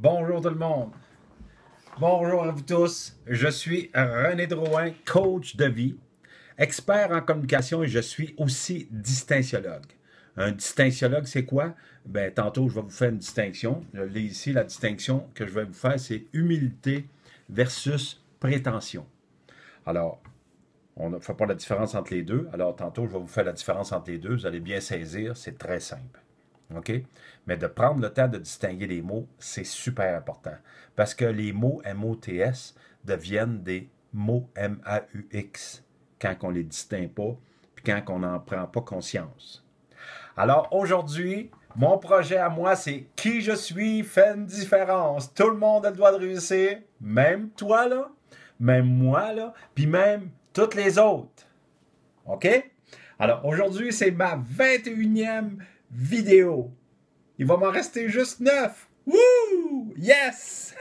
Bonjour tout le monde. Bonjour à vous tous. Je suis René Drouin, coach de vie, expert en communication et je suis aussi distinciologue. Un distinciologue, c'est quoi? Ben, tantôt, je vais vous faire une distinction. Je ici, la distinction que je vais vous faire, c'est humilité versus prétention. Alors, on ne fait pas la différence entre les deux. Alors, tantôt, je vais vous faire la différence entre les deux. Vous allez bien saisir. C'est très simple. OK? Mais de prendre le temps de distinguer les mots, c'est super important. Parce que les mots MOTS deviennent des mots M-A-U-X quand on ne les distingue pas, puis quand on n'en prend pas conscience. Alors aujourd'hui, mon projet à moi, c'est qui je suis fait une différence. Tout le monde a le droit de réussir, même toi là, même moi là, puis même toutes les autres. OK? Alors aujourd'hui, c'est ma 21e vidéo. Il va m'en rester juste neuf. Woo! Yes!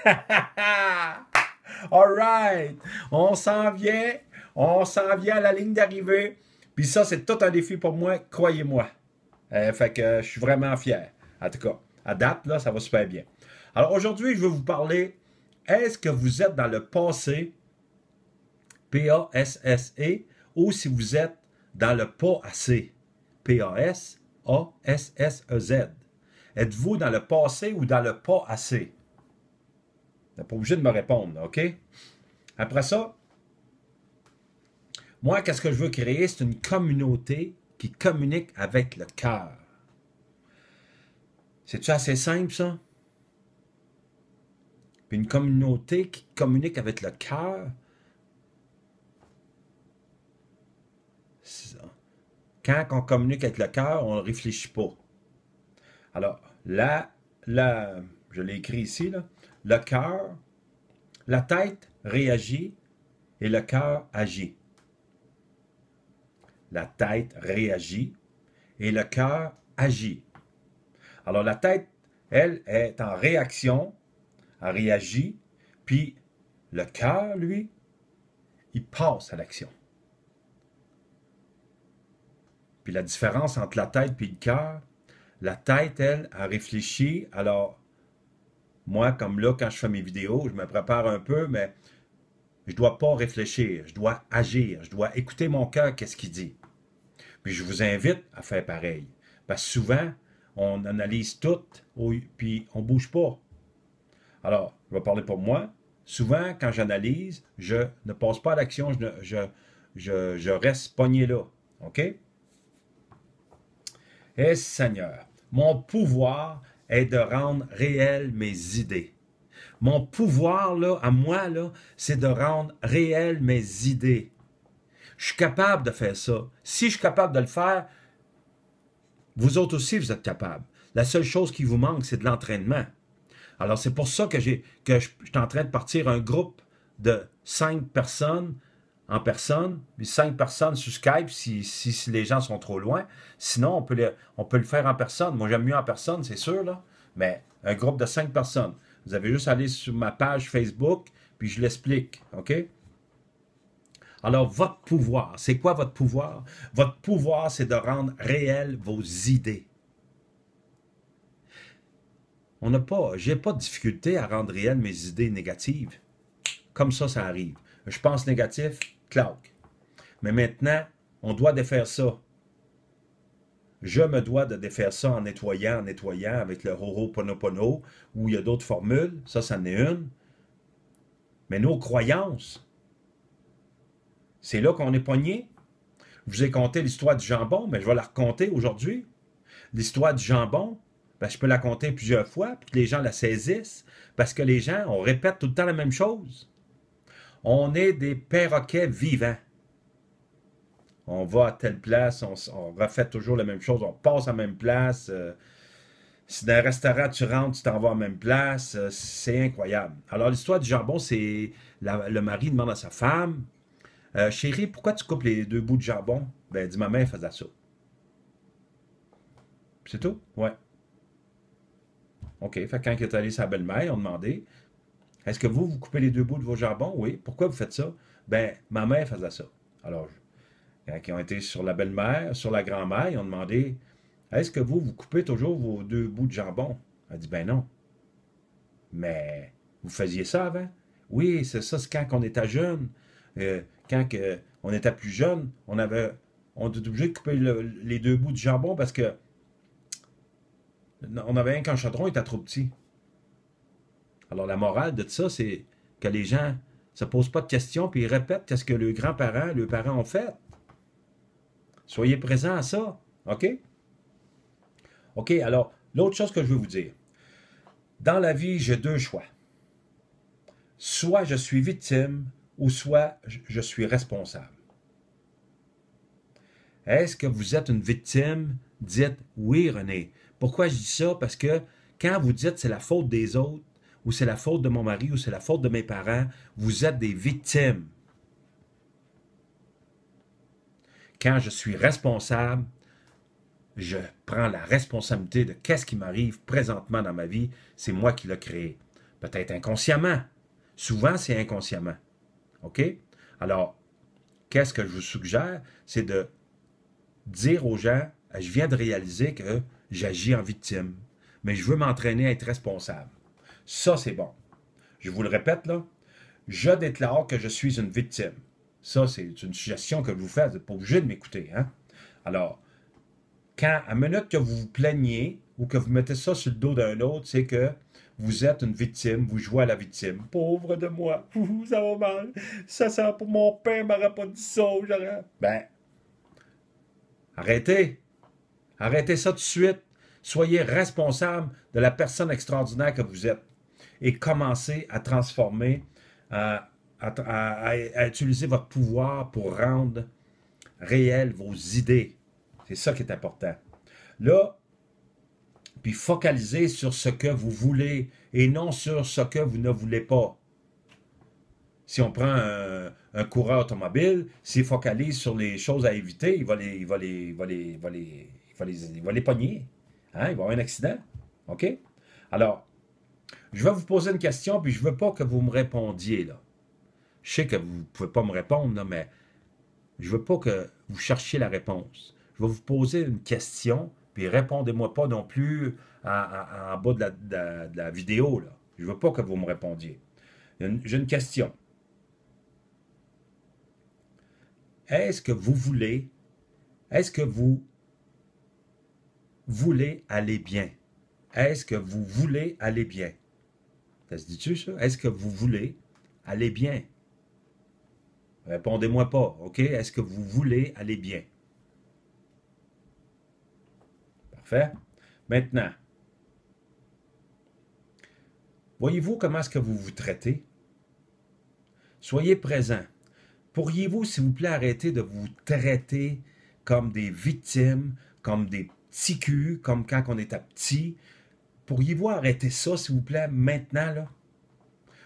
Alright! On s'en vient. On s'en vient à la ligne d'arrivée. Puis ça, c'est tout un défi pour moi, croyez-moi. Euh, fait que euh, je suis vraiment fier. En tout cas, à date, là, ça va super bien. Alors aujourd'hui, je vais vous parler est-ce que vous êtes dans le passé, P-A-S-S-E, ou si vous êtes dans le pas assez, P-A-S, a s s Êtes-vous dans le passé ou dans le pas assez? Vous n'êtes pas obligé de me répondre, OK? Après ça, moi, qu'est-ce que je veux créer? C'est une communauté qui communique avec le cœur. C'est-tu assez simple, ça? une communauté qui communique avec le cœur, Quand on communique avec le cœur, on ne réfléchit pas. Alors, là, là je l'ai écrit ici, le cœur, la tête réagit et le cœur agit. La tête réagit et le cœur agit. Alors la tête, elle, est en réaction, elle réagit, puis le cœur, lui, il passe à l'action. Puis la différence entre la tête et le cœur, la tête, elle, a réfléchi. Alors, moi, comme là, quand je fais mes vidéos, je me prépare un peu, mais je ne dois pas réfléchir, je dois agir, je dois écouter mon cœur, qu'est-ce qu'il dit. Puis je vous invite à faire pareil. Parce que souvent, on analyse tout, puis on ne bouge pas. Alors, je vais parler pour moi. Souvent, quand j'analyse, je ne passe pas à l'action, je, je reste pogné là. OK? Eh Seigneur, mon pouvoir est de rendre réelles mes idées. Mon pouvoir, là, à moi, là, c'est de rendre réelles mes idées. Je suis capable de faire ça. Si je suis capable de le faire, vous autres aussi, vous êtes capables. La seule chose qui vous manque, c'est de l'entraînement. Alors, c'est pour ça que, que je, je, suis en train de partir un groupe de cinq personnes en personne, cinq personnes sur Skype si, les gens sont trop loin. Sinon, on peut, on peut le faire en personne. Moi, j'aime mieux en personne, c'est sûr, là. Mais un groupe de cinq personnes. Vous avez juste à aller sur ma page Facebook, puis je l'explique, OK? Alors, votre pouvoir, c'est quoi votre pouvoir? Votre pouvoir, c'est de rendre réelles vos idées. On n'a pas, j'ai pas de difficulté à rendre réelles mes idées négatives. Comme ça, ça arrive. Je pense négatif, Clark. Mais maintenant, on doit défaire ça. Je me dois de défaire ça en nettoyant, en nettoyant avec le ponopono où il y a d'autres formules. Ça, c'en est une. Mais nos croyances, c'est là qu'on est poigné. Je vous ai conté l'histoire du jambon, mais je vais la raconter aujourd'hui. L'histoire du jambon, ben, je peux la compter plusieurs fois, puis que les gens la saisissent, parce que les gens, on répète tout le temps la même chose. On est des perroquets vivants. On va à telle place, on, refait toujours la même chose, on passe à la même place. Euh, si dans un restaurant, tu rentres, tu t'en vas à la même place. Euh, c'est incroyable. Alors, l'histoire du jambon, c'est le mari demande à sa femme euh, Chérie, pourquoi tu coupes les deux bouts de jambon Ben, dis dit Ma mère faisait ça. C'est tout Ouais. OK. Fait quand il est allé sa belle-mère, on demandait, est-ce que vous, vous coupez les deux bouts de vos jarbons? Oui. Pourquoi vous faites ça? Ben, ma mère faisait ça. Alors, hein, quand ils ont été sur la belle-mère, sur la grand-mère, ils ont demandé Est-ce que vous, vous coupez toujours vos deux bouts de jambon Elle dit Ben non. Mais vous faisiez ça avant? Oui, c'est ça, c'est quand on était jeune. Euh, quand on était plus jeune, on avait. On était obligé de couper les deux bouts de jambon parce que on avait un qu'un il était trop petit. Alors, la morale de ça, c'est que les gens ne se posent pas de questions puis ils répètent quest ce que leurs grands-parents, leurs parents ont fait. Soyez présents à ça. OK? OK, alors, l'autre chose que je veux vous dire. Dans la vie, j'ai deux choix. Soit je suis victime ou soit je suis responsable. Est-ce que vous êtes une victime? Dites oui, René. Pourquoi je dis ça? Parce que quand vous dites c'est la faute des autres, ou c'est la faute de mon mari, ou c'est la faute de mes parents. Vous êtes des victimes. Quand je suis responsable, je prends la responsabilité de qu'est-ce qui m'arrive présentement dans ma vie. C'est moi qui l'ai créé. Peut-être inconsciemment. Souvent, c'est inconsciemment. OK? Alors, qu'est-ce que je vous suggère? C'est de dire aux gens, je viens de réaliser que j'agis en victime, mais je veux m'entraîner à être responsable. Ça, c'est bon. Je vous le répète, là. Je déclare que je suis une victime. Ça, c'est une suggestion que je vous faites. Vous n'êtes pas obligé de m'écouter. Hein? Alors, quand, à minute que vous vous plaignez ou que vous mettez ça sur le dos d'un autre, c'est que vous êtes une victime, vous jouez à la victime. Pauvre de moi, ça va mal. Ça sert pour mon pain, m'aurait pas dit ça. Ben, arrêtez. Arrêtez ça tout de suite. Soyez responsable de la personne extraordinaire que vous êtes et commencer à transformer, à, utiliser votre pouvoir pour rendre réelles vos idées. C'est ça qui est important. Là, puis focalisez sur ce que vous voulez et non sur ce que vous ne voulez pas. Si on prend un, coureur automobile, s'il focalise sur les choses à éviter, il va les, il va les, il va les, pogner. Hein? Il va avoir un accident. OK? Alors, je vais vous poser une question, puis je ne veux pas que vous me répondiez. Là. Je sais que vous ne pouvez pas me répondre, mais je ne veux pas que vous cherchiez la réponse. Je vais vous poser une question, puis répondez-moi pas non plus en, bas de la, la, vidéo. Là. Je ne veux pas que vous me répondiez. J'ai une question. Est-ce que vous voulez, est-ce que vous voulez aller bien? Est-ce que vous voulez aller bien? ça? Est-ce que vous voulez aller bien? Répondez-moi pas, OK? Est-ce que vous voulez aller bien? Parfait. Maintenant, voyez-vous comment est-ce que vous vous traitez? Soyez présent. Pourriez-vous, s'il vous plaît, arrêter de vous traiter comme des victimes, comme des petits culs, comme quand on était petit, Pourriez-vous arrêter ça, s'il vous plaît, maintenant, là?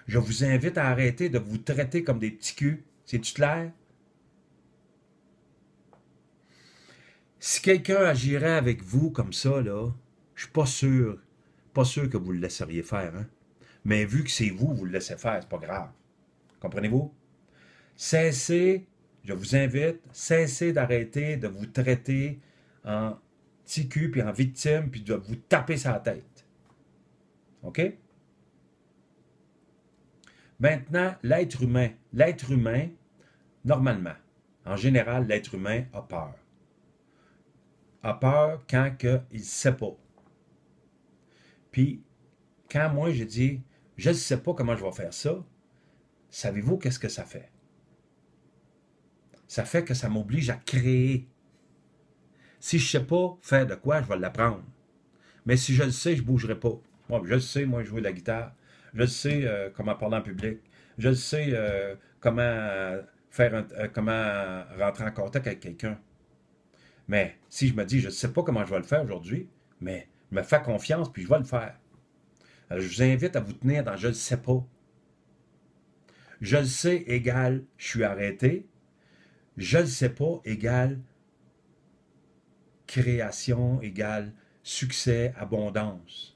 Je vous invite à arrêter de vous traiter comme des petits culs. C'est-tu clair? Si quelqu'un agirait avec vous comme ça, là, je suis pas sûr, pas sûr que vous le laisseriez faire, hein? Mais vu que c'est vous, vous le laissez faire, c'est pas grave. Comprenez-vous? Cessez, je vous invite, cessez d'arrêter de vous traiter en petit cul, puis en victime, puis de vous taper sa tête. OK? Maintenant, l'être humain. L'être humain, normalement, en général, l'être humain a peur. A peur quand il ne sait pas. Puis, quand moi je dis, je ne sais pas comment je vais faire ça, savez-vous qu'est-ce que ça fait? Ça fait que ça m'oblige à créer. Si je ne sais pas faire de quoi, je vais l'apprendre. Mais si je le sais, je ne bougerai pas je sais, moi, jouer de la guitare. Je sais euh, comment parler en public. Je sais euh, comment faire euh, comment rentrer en contact avec quelqu'un. Mais si je me dis, je ne sais pas comment je vais le faire aujourd'hui, mais je me fais confiance, puis je vais le faire. je vous invite à vous tenir dans je ne sais pas. Je le sais égal, je suis arrêté. Je ne sais pas égal création égale succès, abondance.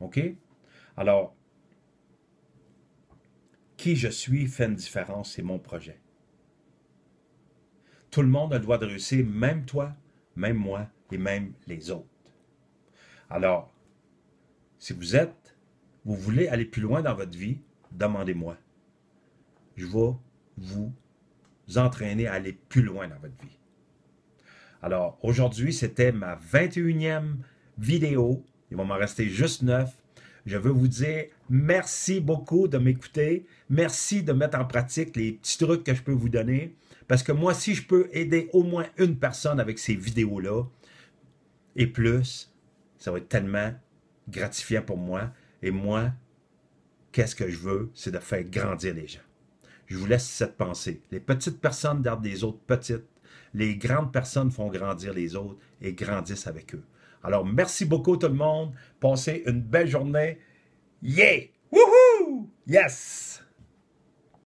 OK? Alors, qui je suis fait une différence, c'est mon projet. Tout le monde a le droit de réussir, même toi, même moi et même les autres. Alors, si vous êtes, vous voulez aller plus loin dans votre vie, demandez-moi. Je vais vous entraîner à aller plus loin dans votre vie. Alors, aujourd'hui, c'était ma 21e vidéo il va m'en rester juste neuf. Je veux vous dire merci beaucoup de m'écouter. Merci de mettre en pratique les petits trucs que je peux vous donner. Parce que moi, si je peux aider au moins une personne avec ces vidéos-là et plus, ça va être tellement gratifiant pour moi. Et moi, qu'est-ce que je veux? C'est de faire grandir les gens. Je vous laisse cette pensée. Les petites personnes gardent les autres petites. Les grandes personnes font grandir les autres et grandissent avec eux. Alors, merci beaucoup tout le monde. Passez une belle journée. Yeah! woohoo, Yes!